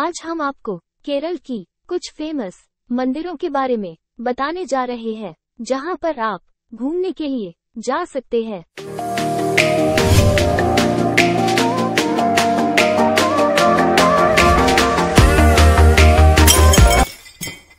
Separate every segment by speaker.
Speaker 1: आज हम आपको केरल की कुछ फेमस मंदिरों के बारे में बताने जा रहे हैं जहां पर आप घूमने के लिए जा सकते हैं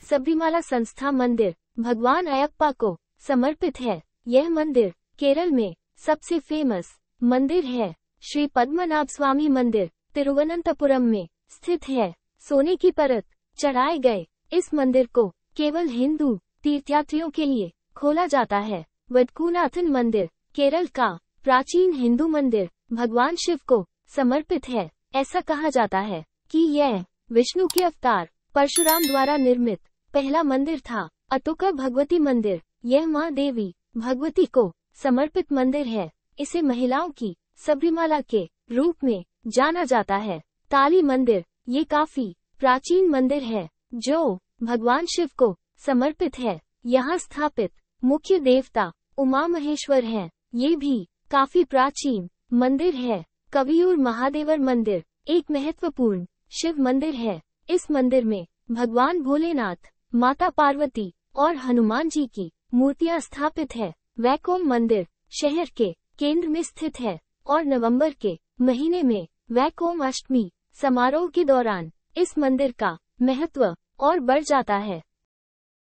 Speaker 1: सबरीमाला संस्था मंदिर भगवान अयप्पा को समर्पित है यह मंदिर केरल में सबसे फेमस मंदिर है श्री पद्मनाभ स्वामी मंदिर तिरुवनंतपुरम में स्थित है सोने की परत चढ़ाए गए इस मंदिर को केवल हिंदू तीर्थयात्रियों के लिए खोला जाता है वटकूनाथन मंदिर केरल का प्राचीन हिंदू मंदिर भगवान शिव को समर्पित है ऐसा कहा जाता है कि यह विष्णु के अवतार परशुराम द्वारा निर्मित पहला मंदिर था अतुका भगवती मंदिर यह माँ देवी भगवती को समर्पित मंदिर है इसे महिलाओं की सबरीमाला के रूप में जाना जाता है काली मंदिर ये काफी प्राचीन मंदिर है जो भगवान शिव को समर्पित है यहाँ स्थापित मुख्य देवता उमा महेश्वर है ये भी काफी प्राचीन मंदिर है कवियूर महादेवर मंदिर एक महत्वपूर्ण शिव मंदिर है इस मंदिर में भगवान भोलेनाथ माता पार्वती और हनुमान जी की मूर्तियां स्थापित है वैकोम मंदिर शहर के केंद्र में स्थित है और नवंबर के महीने में वैकोम अष्टमी समारोह के दौरान इस मंदिर का महत्व और बढ़ जाता है